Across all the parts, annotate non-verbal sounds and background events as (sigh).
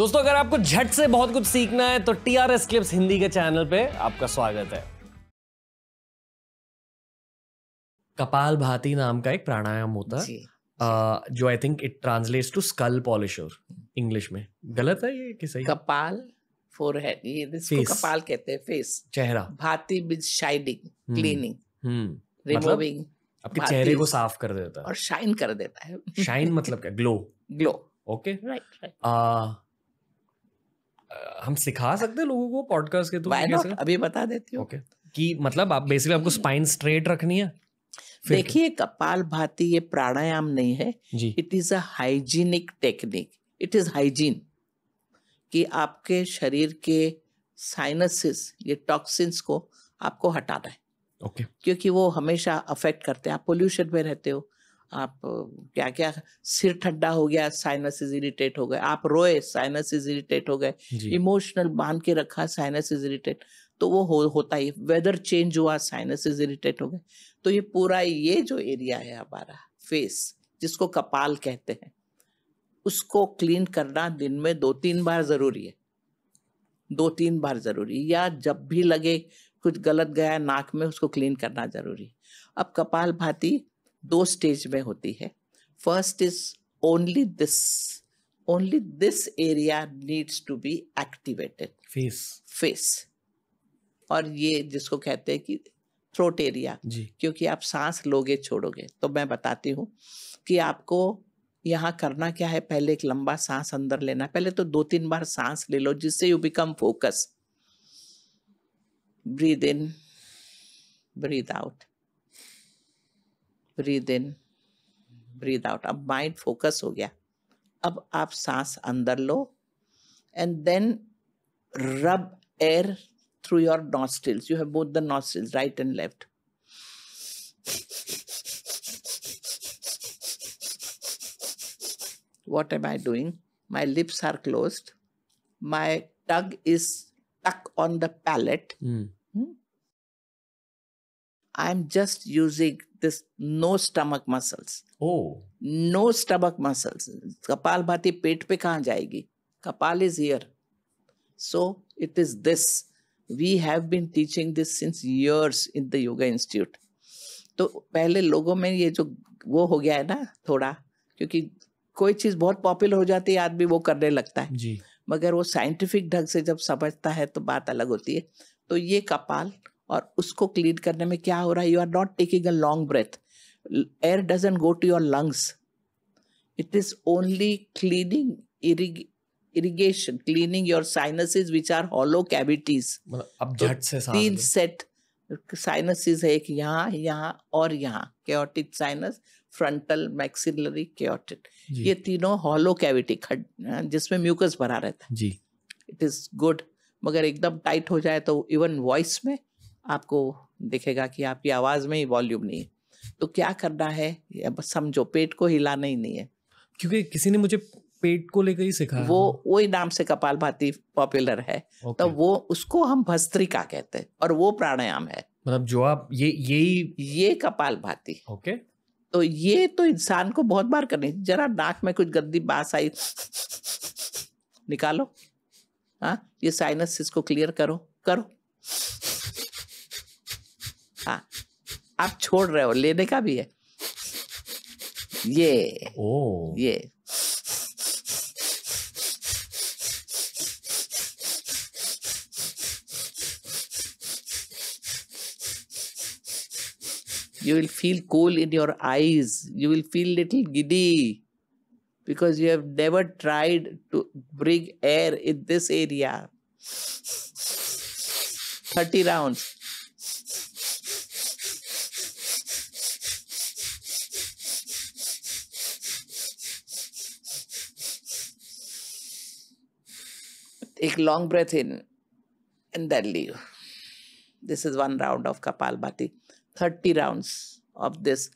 दोस्तों अगर आपको झट से बहुत कुछ सीखना है तो T R S clips Hindi के चैनल पे आपका स्वागत है कपाल भाती नाम का एक प्राणायाम होता है जो I think it translates to skull polisher English में गलत है ये कि सही कपाल फोरहेड ये इसको कपाल कहते हैं फेस चेहरा भाती विद शाइनिंग क्लीनिंग रिमूविंग आपके चेहरे को साफ कर देता है और शाइन कर देता है शाइन मतलब क्या glow glow okay right right हम सिखा सकते हैं लोगों को पॉडकास्ट के तो अभी बता देती हूँ okay. कि मतलब आप बेसिकली आपको स्पाइन हम्म। स्ट्रेट रखनी है देखिए कपाल भाती ये प्राणायाम नहीं है it is a hygienic technique it is hygiene कि आपके शरीर के साइनसिस ये टॉक्सिन्स को आपको हटाना है ओके okay. क्योंकि वो हमेशा अफेक्ट करते हैं आप पोल्यूशन में रहते हो आप क्या क्या सिर ठंडा हो गया साइनस इज इरिटेट हो गए आप रोए साइनस इज इरिटेट हो गए इमोशनल बांध के रखा साइनस इज इरिटेट तो वो हो होता ही वेदर चेंज हुआ साइनस इज इरिटेट हो गए तो ये पूरा ये जो एरिया है हमारा फेस जिसको कपाल कहते हैं उसको क्लीन करना दिन में दो तीन बार ज़रूरी है दो तीन बार ज़रूरी या जब भी लगे कुछ गलत गया नाक में उसको क्लीन करना ज़रूरी अब कपाल भाती दो स्टेज में होती है first is only this only this area needs to be activated face face और ये जिसको कहते हैं कि थ्रोट एरिया क्योंकि आप सांस लोगे छोड़ोगे तो मैं बताती हूँ कि आपको यहाँ करना क्या है पहले एक लंबा सांस अंदर लेना पहले तो दो तीन बार सांस ले लो जिससे you become focus breathe in breathe out breathe in breathe out अब माइंड फोकस हो गया अब आप सांस अंदर लो and then rub air through your nostrils you have both the nostrils right and left what am I doing my lips are close my tongue is tuck on the palate I am just using this no stomach muscles. Oh. No stomach muscles. Kapal bhati pet pe kahan jayegi? Kapal is here. So it is this. We have been teaching this since years in the Yoga Institute. तो पहले लोगों में ये जो वो हो गया है ना थोड़ा क्योंकि कोई चीज बहुत पॉपुलर हो जाती है आदमी वो करने लगता है जी मगर वो साइंटिफिक ढंग से जब समझता है तो बात अलग होती है तो ये कपाल और उसको क्लीन करने में क्या हो रहा है you are not taking a long breath air doesn't go to your lungs it is only cleaning irrigation cleaning your sinuses which are hollow cavities तीन सेट साइनसिस है एक यहाँ यहाँ और यहाँ chaotic sinus frontal maxillary chaotic ये तीनों hollow cavity जिसमें म्यूकस भरा रहता है जी इट इज गुड मगर एकदम टाइट हो जाए तो इवन वॉइस में आपको दिखेगा कि आपकी आवाज़ में ही वॉल्यूम नहीं है तो क्या करना है समझो पेट को हिलाना ही नहीं है क्योंकि किसी ने मुझे पेट को लेकर ही सिखाया वो वही नाम से कपाल भाती पॉपुलर है तो वो उसको हम भस्त्रिका कहते हैं और वो प्राणायाम है मतलब जो आप ये यही ये कपाल भाती ओके तो ये तो इंसान को बहुत बार करनी जरा नाक में कुछ गंदी बास आई निकालो हाँ ये साइनस इसको क्लियर करो करो हाँ। आप छोड़ रहे हो लेने का भी है ये ओ ये you will feel cool in your eyes you will feel little giddy because you have never tried to bring air in this area thirty round एक long breath in and then leave this is one round of kapal bhati thirty round of this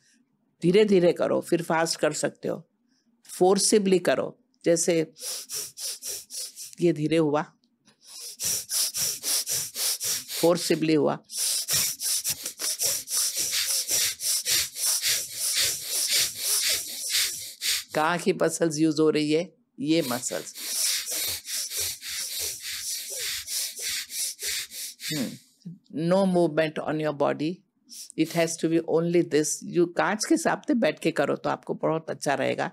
धीरे धीरे करो फिर fast कर सकते हो forcibly करो जैसे ये धीरे हुआ फोर्सिबली हुआ कहा की मसल्स यूज हो रही है ये muscles no movement on your body it has to be only this you कांच के हिसाब से बैठ के करो तो आपको बहुत अच्छा रहेगा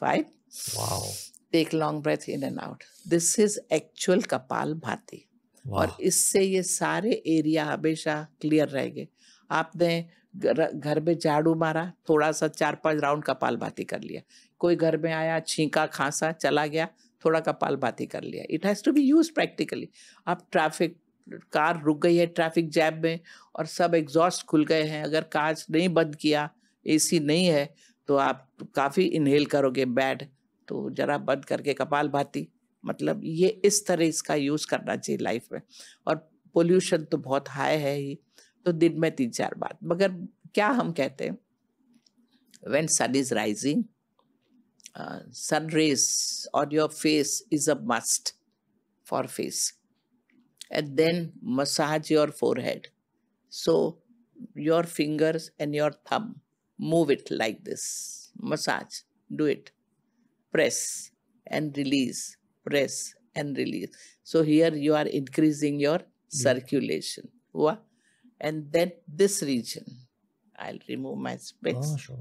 five take long breath in and out this is actual kapal bhati wow. और इससे ये सारे एरिया हमेशा क्लियर रहेंगे आपने घर में झाड़ू मारा थोड़ा सा चार पांच राउंड कपाल भाती कर लिया कोई घर में आया छींका खांसा चला गया थोड़ा कपाल भाती कर लिया it has to be use practically अब ट्रैफिक कार रुक गई है ट्रैफिक जैम में और सब एग्जॉस्ट खुल गए हैं अगर कांच नहीं बंद किया एसी नहीं है तो आप काफ़ी इनहेल करोगे बैड तो ज़रा बंद करके कपाल भाती मतलब ये इस तरह इसका यूज़ करना चाहिए लाइफ में और पोल्यूशन तो बहुत हाई है ही तो दिन में तीन चार बार मगर क्या हम कहते हैं when sun is rising sun rays और your face is a must for face and then massage your forehead so your fingers and your thumb move it like this massage do it press and release press and release so here you are increasing your circulation हुआ and then this region. I'll remove my specs. Oh, sure.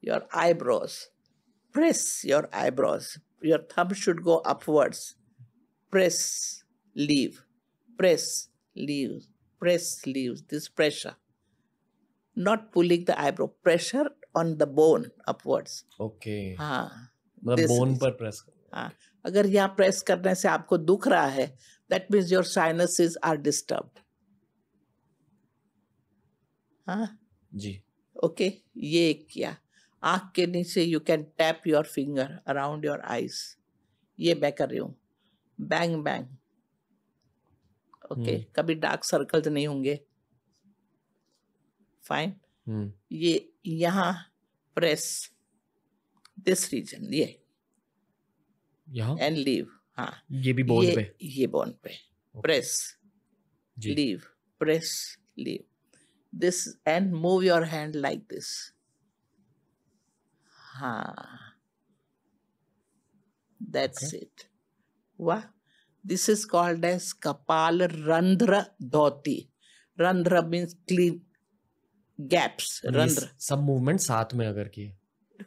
Your eyebrows. Press your eyebrows. Your thumb should go upwards. Press, leave. Press, leave. Press, leave. This pressure. Not pulling the eyebrow. Pressure on the bone upwards. Okay. हाँ मतलब bone पर press हाँ अगर यहाँ press करने से आपको दुख रहा है that means your sinuses are disturbed हाँ जी ओके ये ये किया आँख के नीचे you can tap your finger around your eyes ये मैं कर रही हूँ बैंग बैंग ओके कभी डार्क सर्कल्स नहीं होंगे फाइन हम्म। ये यहाँ प्रेस दिस रीजन ये एंड लीव हाँ ये भी बोन पे ये बोन पे press leave press leave this and move your hand like this हाँ दैट्स इट वाह this is called as kapal randhra dhauti randhra means clean gaps रंध्र सब मूवमेंट साथ में अगर किए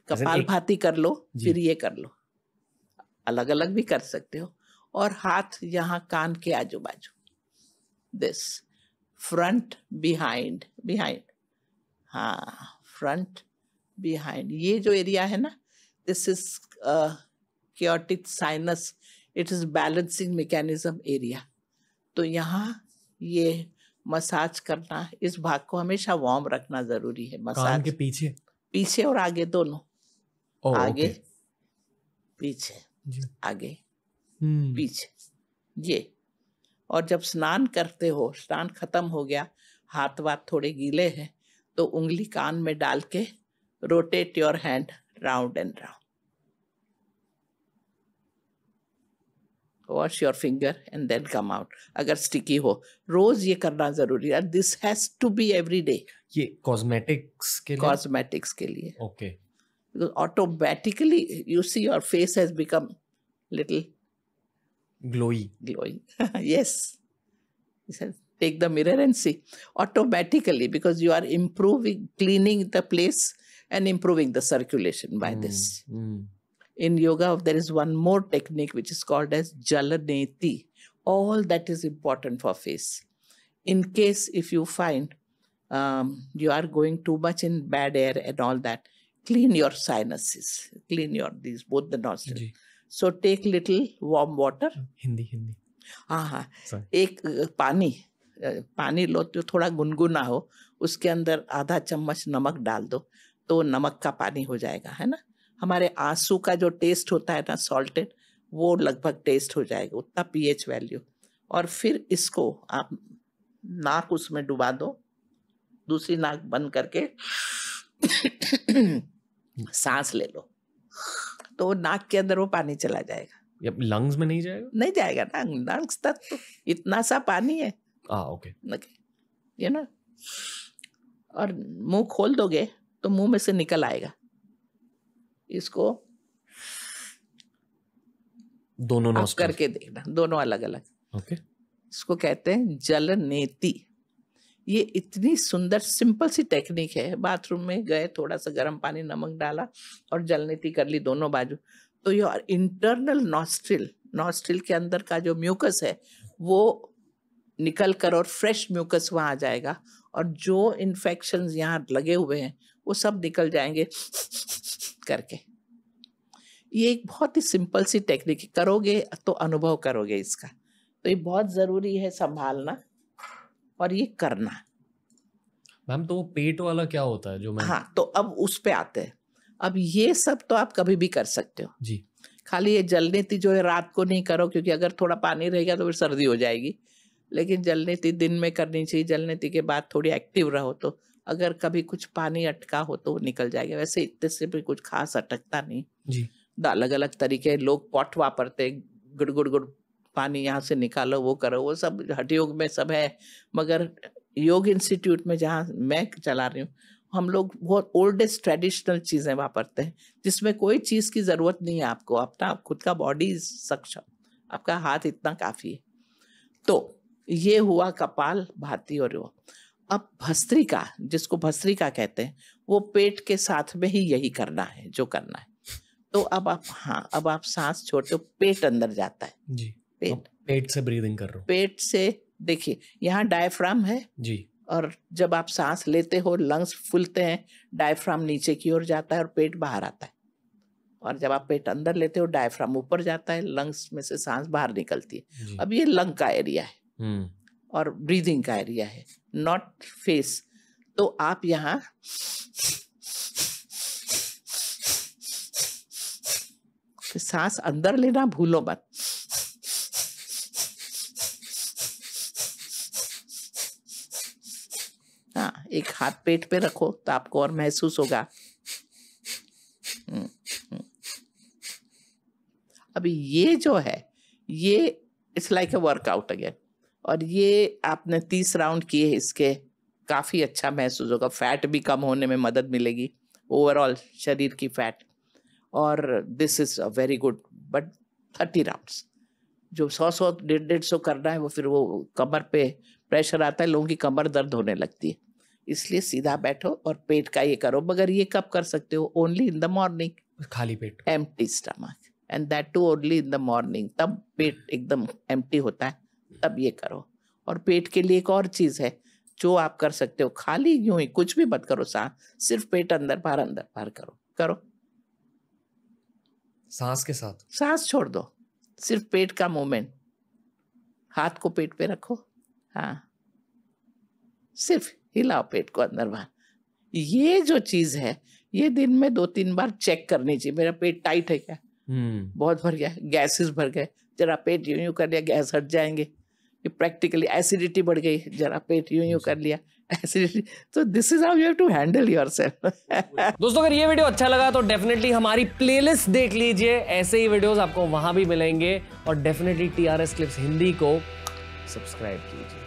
कपाल भाती कर लो फिर ये कर लो अलग अलग भी कर सकते हो और हाथ यहाँ कान के आजू बाजू दिस फ्रंट बिहाइंड बिहाइंड हाँ फ्रंट बिहाइंड ये जो एरिया है ना this is chaotic sinus it is balancing mechanism area तो यहाँ ये मसाज करना इस भाग को हमेशा वार्म रखना जरूरी है मसाज के पीछे पीछे और आगे दोनों ओ, oh, आगे okay. पीछे आगे हम्म। पीछे ये और जब स्नान करते हो स्नान खत्म हो गया हाथ वाथ थोड़े गीले हैं तो उंगली कान में डाल के rotate your hand round and round wash your finger and then come out अगर स्टिकी हो रोज ये करना जरूरी है this has to be every day ये कॉस्मेटिक्स के लिए कॉस्मेटिक्स के लिए okay okay. because automatically you see your face has become little glowy. glowy. (laughs) yes. He said, take the mirror and see. Automatically, because you are improving, cleaning the place and improving the circulation by mm, this. Mm. In yoga, there is one more technique which is called as jalaneti. All that is important for face. In case if you find um, you are going too much in bad air and all that, clean your sinuses, clean your these both the nostrils. जी. So take little warm water. Hindi Hindi. हाँ हाँ एक पानी पानी लो तो थोड़ा गुनगुना हो उसके अंदर आधा चम्मच नमक डाल दो तो नमक का पानी हो जाएगा है ना हमारे आंसू का जो टेस्ट होता है ना सॉल्टेड वो लगभग टेस्ट हो जाएगा उतना पीएच वैल्यू और फिर इसको आप नाक उसमें डुबा दो दूसरी नाक बंद करके सांस ले लो तो नाक के अंदर वो पानी चला जाएगा लंग्स में नहीं जाएगा नहीं जाएगा ना लंग्स तक तो इतना सा पानी है आ, ओके ये ना और मुंह खोल दोगे तो मुंह में से निकल आएगा इसको दोनों करके देखना दोनों अलग अलग ओके इसको कहते हैं जल नेती ये इतनी सुंदर सिंपल सी टेक्निक है बाथरूम में गए थोड़ा सा गर्म पानी नमक डाला और जलनेती कर ली दोनों बाजू तो और इंटरनल नॉस्ट्रिल नॉस्ट्रिल के अंदर का जो म्यूकस है वो निकल कर और फ्रेश म्यूकस वहाँ आ जाएगा और जो इन्फेक्शन यहाँ लगे हुए हैं वो सब निकल जाएंगे करके ये एक बहुत ही सिंपल सी टेक्निक करोगे तो अनुभव करोगे इसका तो ये बहुत ज़रूरी है संभालना और ये करना मैम तो पेट वाला क्या होता है जो मैं हाँ तो अब उस पे आते हैं अब ये सब तो आप कभी भी कर सकते हो जी खाली ये जलने जलनेती जो है रात को नहीं करो क्योंकि अगर थोड़ा पानी रहेगा तो फिर सर्दी हो जाएगी लेकिन जलनेती दिन में करनी चाहिए जलनेती के बाद थोड़ी एक्टिव रहो तो अगर कभी कुछ पानी अटका हो तो निकल जाएगा वैसे इतने से भी कुछ खास अटकता नहीं जी अलग अलग तरीके लोग पॉट वापरते गुड़ गुड़ गुड़ पानी यहाँ से निकालो वो करो वो सब हठ योग में सब है मगर योग इंस्टीट्यूट में जहाँ मैं चला रही हूँ हम लोग बहुत ओल्डेस्ट ट्रेडिशनल चीज़ें वापरते हैं जिसमें कोई चीज़ की ज़रूरत नहीं है आपको अपना खुद का बॉडी सक्षम आपका हाथ इतना काफ़ी है तो ये हुआ कपाल भाती और वो अब भस्त्रिका जिसको भस्त्रिका कहते हैं वो पेट के साथ में ही यही करना है जो करना है तो अब आप हाँ अब आप सांस छोड़ते हो पेट अंदर जाता है जी पेट तो पेट से ब्रीदिंग कर रहा हूँ पेट से देखिए यहाँ डायफ्राम है जी और जब आप सांस लेते हो लंग्स फूलते हैं डायफ्राम नीचे की ओर जाता है और पेट बाहर आता है और जब आप पेट अंदर लेते हो डायफ्राम ऊपर जाता है लंग्स में से सांस बाहर निकलती है अब ये लंग का एरिया है हम्म। और ब्रीदिंग का एरिया है नॉट फेस तो आप यहाँ सांस अंदर लेना भूलो मत एक हाथ पेट पे रखो तो आपको और महसूस होगा अब ये जो है ये it's like a workout again और ये आपने तीस राउंड किए इसके काफ़ी अच्छा महसूस होगा फैट भी कम होने में मदद मिलेगी ओवरऑल शरीर की फैट और this is a very good but thirty rounds जो सौ सौ डेढ़ डेढ़ सौ करना है वो फिर वो कमर पे प्रेशर आता है लोगों की कमर दर्द होने लगती है इसलिए सीधा बैठो और पेट का ये करो मगर ये कब कर सकते हो ओनली इन द मॉर्निंग खाली पेट empty stomach and that too only in the morning तब पेट एकदम एम होता है तब ये करो और पेट के लिए एक और चीज़ है जो आप कर सकते हो खाली यूं ही कुछ भी मत करो सांस सिर्फ पेट अंदर बाहर अंदर बाहर करो करो सांस के साथ सांस छोड़ दो सिर्फ पेट का मूवमेंट हाथ को पेट पे रखो हाँ सिर्फ हिलाओ पेट को अंदर बाहर ये जो चीज है ये दिन में दो तीन बार चेक करनी चाहिए मेरा पेट टाइट है क्या hmm. बहुत भर गया गैसेस भर गए जरा पेट यूं यूं कर लिया गैस हट जाएंगे ये प्रैक्टिकली एसिडिटी बढ़ गई जरा पेट यूं यूं कर लिया एसिडिटी तो this is how you have to handle your दोस्तों अगर ये वीडियो अच्छा लगा तो डेफिनेटली हमारी प्लेलिस्ट देख लीजिए ऐसे ही वीडियोस आपको वहां भी मिलेंगे और डेफिनेटली टीआरएस क्लिप्स हिंदी को सब्सक्राइब कीजिए